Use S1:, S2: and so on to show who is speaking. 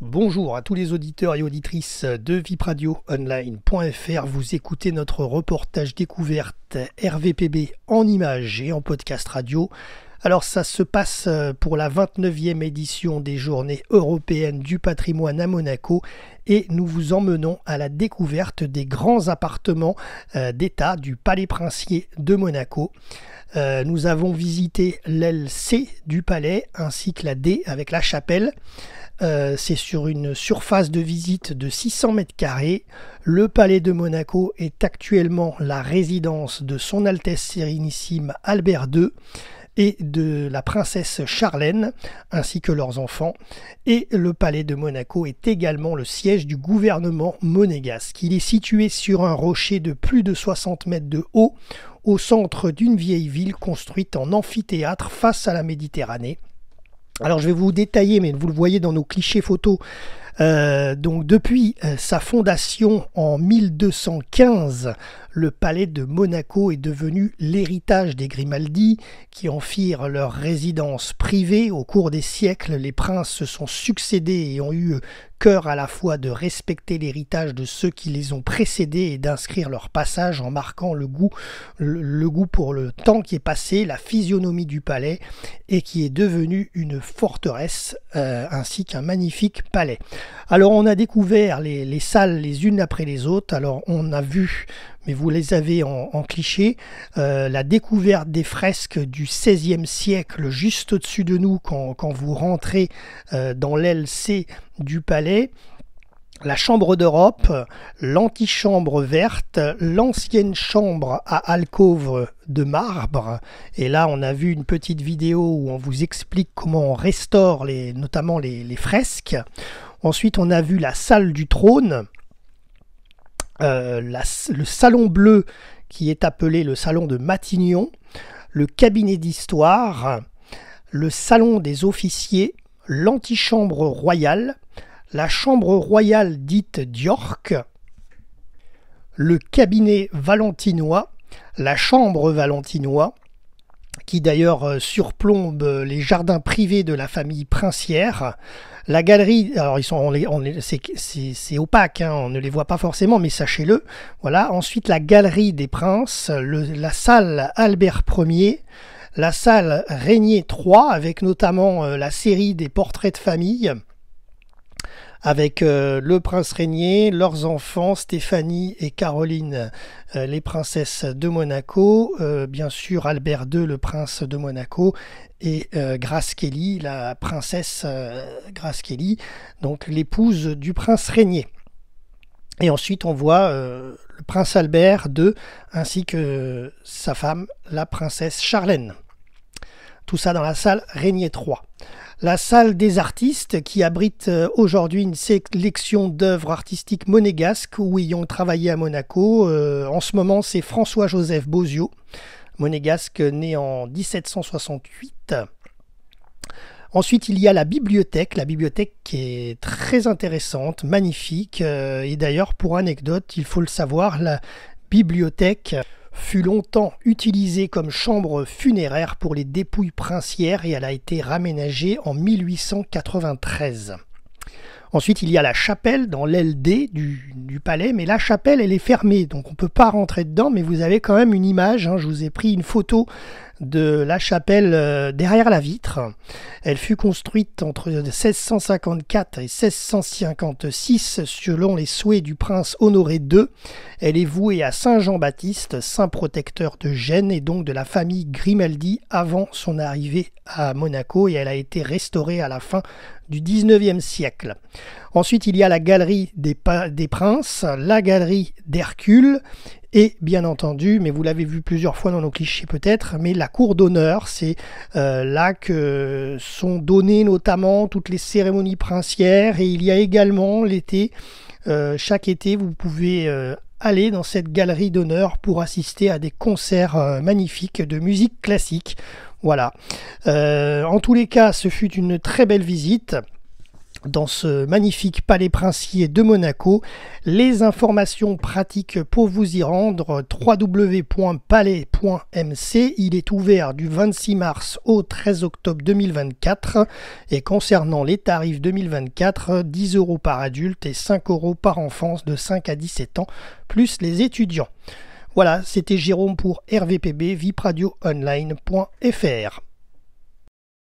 S1: Bonjour à tous les auditeurs et auditrices de vipradioonline.fr. Vous écoutez notre reportage découverte RVPB en images et en podcast radio. Alors ça se passe euh, pour la 29e édition des journées européennes du patrimoine à Monaco et nous vous emmenons à la découverte des grands appartements euh, d'État du Palais princier de Monaco. Euh, nous avons visité l'aile C du palais ainsi que la D avec la chapelle. Euh, c'est sur une surface de visite de 600 mètres carrés. Le palais de Monaco est actuellement la résidence de Son Altesse Sérénissime Albert II et de la princesse Charlène, ainsi que leurs enfants. Et le palais de Monaco est également le siège du gouvernement monégasque. Il est situé sur un rocher de plus de 60 mètres de haut, au centre d'une vieille ville construite en amphithéâtre face à la Méditerranée. Alors je vais vous détailler, mais vous le voyez dans nos clichés photos. Euh, donc depuis euh, sa fondation en 1215, le palais de Monaco est devenu l'héritage des Grimaldi, qui en firent leur résidence privée. Au cours des siècles, les princes se sont succédés et ont eu euh, à la fois de respecter l'héritage de ceux qui les ont précédés et d'inscrire leur passage en marquant le goût, le, goût pour le temps qui est passé, la physionomie du palais et qui est devenu une forteresse euh, ainsi qu'un magnifique palais. Alors on a découvert les salles les unes après les autres. Alors on a vu mais vous les avez en, cliché. Euh, la découverte des fresques du XVIe siècle juste au-dessus de nous quand, vous rentrez euh, dans l'aile C du palais la chambre d'Europe, l'antichambre verte, l'ancienne chambre à alcôve de marbre. Et là, on a vu une petite vidéo où on vous explique comment on restaure les, notamment les fresques. Ensuite, on a vu la salle du trône, euh, le salon bleu qui est appelé le salon de Matignon, le cabinet d'histoire, le salon des officiers, l'antichambre royale, la chambre royale dite d'York, le cabinet valentinois, la chambre valentinois, qui d'ailleurs euh, surplombe les jardins privés de la famille princière. La galerie, alors ils sont, c'est opaque, hein, on ne les voit pas forcément, mais sachez-le. Voilà. Ensuite, la galerie des princes, la salle Albert Ier, la salle Régnier III, avec notamment euh, la série des portraits de famille avec euh, le prince régnier, leurs enfants, Stéphanie et Caroline, euh, les princesses de Monaco, euh, bien sûr Albert II, le prince de Monaco, et Grace Kelly, la princesse Grace Kelly, donc l'épouse du prince régnier. Et ensuite, on voit le prince Albert II ainsi que sa femme, la princesse Charlène. Tout ça dans la salle Régnier 3 la salle des artistes qui abrite euh, aujourd'hui une sélection d'œuvres artistiques monégasques où ils ont travaillé à Monaco. Euh, en ce moment, c'est François-Joseph Bozio, monégasque né en 1768. Ensuite, il y a la bibliothèque, la bibliothèque qui est très intéressante, magnifique. Euh, et d'ailleurs, pour anecdote, il faut le savoir, la bibliothèque fut longtemps utilisée comme chambre funéraire pour les dépouilles princières et elle a été raménagée en 1893. Ensuite, il y a la chapelle dans l'aile D du, palais, mais la chapelle, elle est fermée, donc on ne peut pas rentrer dedans, mais vous avez quand même une image. Hein. je vous ai pris une photo de la chapelle euh, derrière la vitre. Elle fut construite entre 1654 et 1656 selon les souhaits du prince Honoré II. Elle est vouée à Saint Jean-Baptiste, saint protecteur de Gênes et donc de la famille Grimaldi avant son arrivée à Monaco et elle a été restaurée à la fin du 19e siècle. Ensuite, il y a la galerie des, des princes, la galerie d'Hercule et bien entendu, mais vous l'avez vu plusieurs fois dans nos clichés peut-être, mais la cour d'honneur, c'est euh, là que sont données notamment toutes les cérémonies princières. Et il y a également l'été, euh, chaque été, vous pouvez euh, aller dans cette galerie d'honneur pour assister à des concerts magnifiques de musique classique. Voilà. en tous les cas, ce fut une très belle visite dans ce magnifique palais princier de Monaco. Les informations pratiques pour vous y rendre, www.palais.mc. Il est ouvert du 26 mars au 13 octobre 2024. Et concernant les tarifs 2024, 10 euros par adulte et 5 euros par enfance de 5 à 17 ans, plus les étudiants. Voilà, c'était Jérôme pour RVPB, vipradioonline.fr